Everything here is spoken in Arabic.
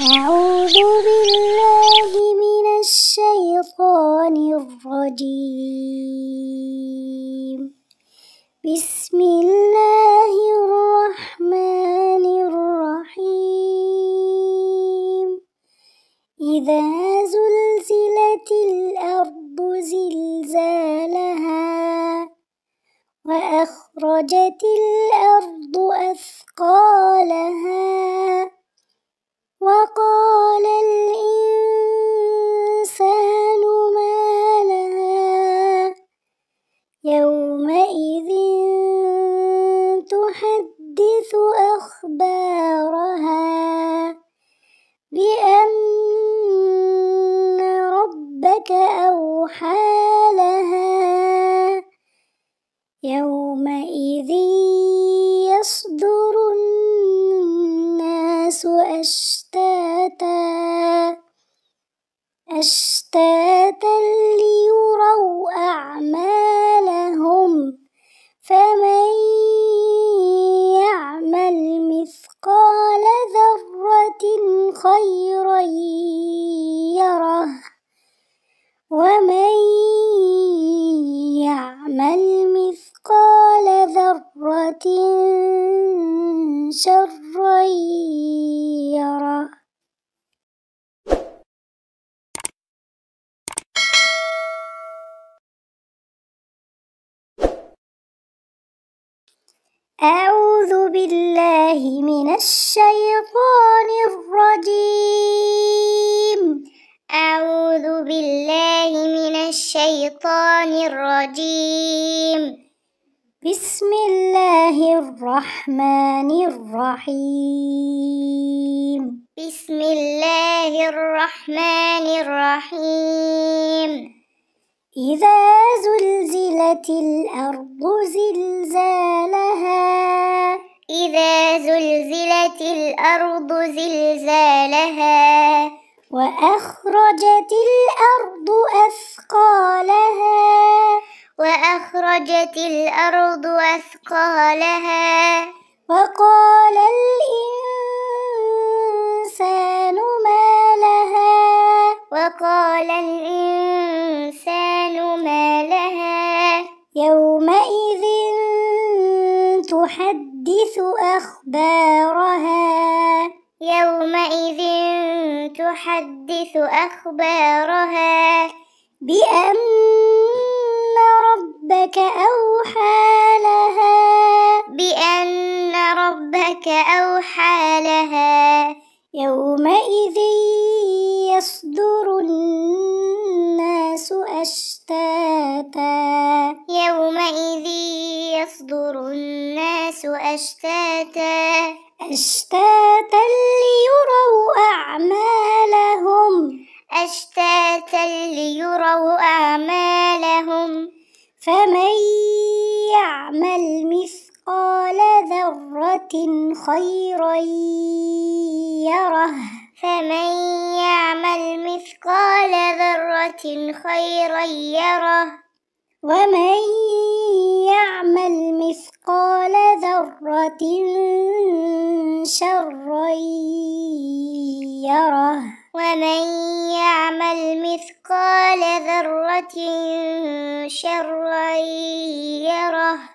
أعوذ بالله من الشيطان الرجيم بسم الله الرحمن الرحيم إذا زلزلت الأرض زلزالها وأخرجت الأرض أثقالها وقال الإنسان ما لها يومئذ تحدث أخبارها بأ أشتاتا ليروا أعمالهم فمن يعمل مثقال ذرة خيرا يره ومن يعمل مثقال ذرة شرا يره أعوذ بالله من الشيطان الرجيم أعوذ بالله من الشيطان الرجيم بسم الله الرحمن الرحيم بسم الله الرحمن الرحيم إذا زل زلزلت الأرض زلزالها إذا زلزلت الأرض زلزالها وأخرجت الأرض أثقالها وأخرجت الأرض أثقالها وقال الإنسان ما لها وقال يومئذ تحدث أخبارها يومئذ تحدث أخبارها بأن ربك أوحى لها بأن ربك أوحى لها يومئذ يصدر الناس أشتاتا يصدر الناس أشتاتا أشتاتا ليروا أعمالهم أشتاتا ليروا أعمالهم فمن يعمل مثقال ذرة خيرا يره فمن يعمل مثقال ذرة خيرا يره ومن ضارة شرا يره ومن يعمل مثقال ذرة شرا يره